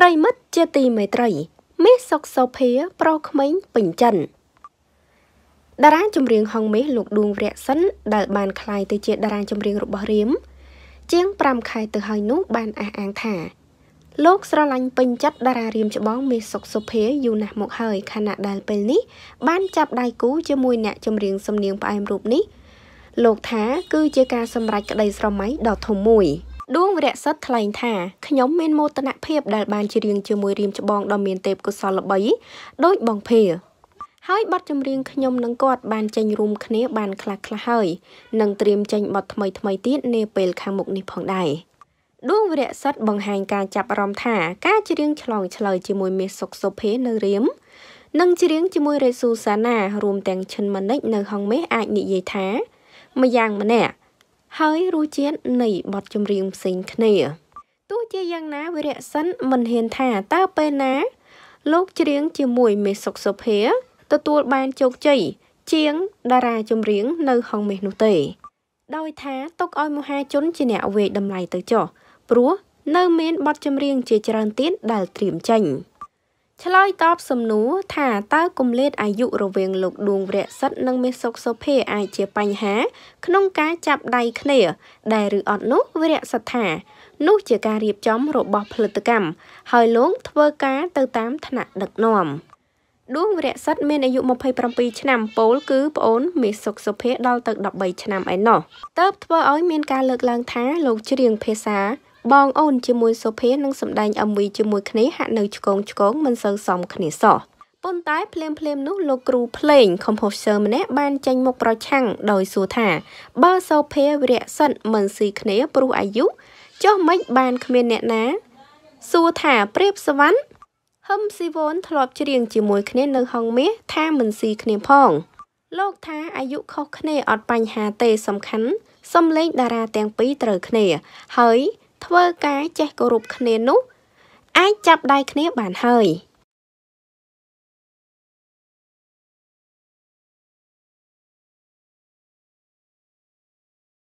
ប្រិមិត្តជាទីមេត្រីមេសុកសុភាប្រុសក្មេងពេញចិនតារាចម្រៀងហងមេសលោក ដួងវរៈសិនដែលបានក្លាយទៅជាតារាចម្រៀងរបស់រៀមជាង5ខែទៅហើយ នោះ បានអះអាងថា លោក ស្រឡាញ់ពេញចិត្តតារារៀមច្បងមេសុកសុភាយូរណាស់មកហើយខណៈដែលពេលនេះ បានចាប់ដៃគូជាមួយអ្នក ចម្រៀងសំនៀងផ្អែមរូបនេះលោកថា គឺ ជាការសម្រេចក្តីស្រមៃដ៏ធំមួយ។ដួងវរៈសិទ្ធថ្លែងថាខ្ញុំមានមោទនភាពដែលបានច្រៀងជាមួយរៀមច្បងដ៏មានទេពកុសលល្បីដោយបងភាហើយបទចម្រៀងខ្ញុំនឹងគាត់បានចេញរួមគ្នាបានខ្លះខ្លះហើយនឹងត្រៀមចេញបទថ្មីថ្មីទៀតនាពេលខាងមុខនេះផងដែរដួងវរៈសិទ្ធបង្ហាញការចាប់អារម្មណ៍ថាការច្រៀងឆ្លងឆ្លើយជាមួយមាសសុកសុភានៅរៀមនិងច្រៀងជាមួយរេស៊ូសាណារួមទាំងឈិនម៉ានិចនៅហងមេសអាចនិយាយថាម្យ៉ាងម្នាក់ហើយរសជាតិនៃបទចម្រៀងផ្សេងគ្នាទោះជាយ៉ាងណាវីរៈសិនមិនហ៊ានថាតើពេលណា លោកច្រៀងជាមួយមេសុកសុភាទទួលបានជោគជ័យជាងតារាចម្រៀង នៅហងមេសនោះទេ ដោយថាទុកឲ្យមហាជនជាអ្នកវេតម្លៃទៅចោះព្រោះនៅមានបទចម្រៀងជាច្រើនទៀតដែលត្រៀមចេញ។ឆ្លើយតបសំណួរថាតើគម្លាតអាយុរវាងលោកដួងវរៈសិទ្ធនិងមាសសុកសុភាអាចជាបញ្ហា ក្នុងការចាប់ដៃគ្នាដែលឬអត់នោះវរៈសិទ្ធថានោះជាការរៀបចំរបស់ផលិតកម្មហើយលោកធ្វើការទៅតាមឋានៈដឹកនាំដួងវរៈសិទ្ធមានអាយុ27ឆ្នាំពោលគឺប្អូនមេសុកសុភាដល់ទៅ13ឆ្នាំឯណោះតើបធ្វើឲ្យមានការលើកឡើងថាលោកច្រៀងភាសាបងអូនជាមួយសុភានឹងសម្ដែង MV ជាមួយគ្នាហាក់នៅឆ្កងឆ្កងមិនសូវសមគ្នាសោះប៉ុន្តែភ្លាមភ្លាមនោះលោកគ្រូភ្លេង composer ម្នាក់បានចេញមុខប្រឆាំងដោយសួរថាបើសុភាវរៈសិនមិនស៊ីគ្នា ព្រោះអាយុចុះមិនបានគ្មានអ្នកណាសួរថាព្រាបសវណ្ណហឹមស៊ីវ៉ុនធ្លាប់ច្រៀងជាមួយ គ្នានៅហងមាសថាមិនស៊ីគ្នាផង លោកថាអាយុខុសគ្នាអត់បញ្ហាទេសំខាន់សំលេងតារាទាំងពីរត្រូវគ្នាហើយធ្វើការចេះគោរពគ្នានោះអាចចាប់ដៃគ្នាបានហើយ។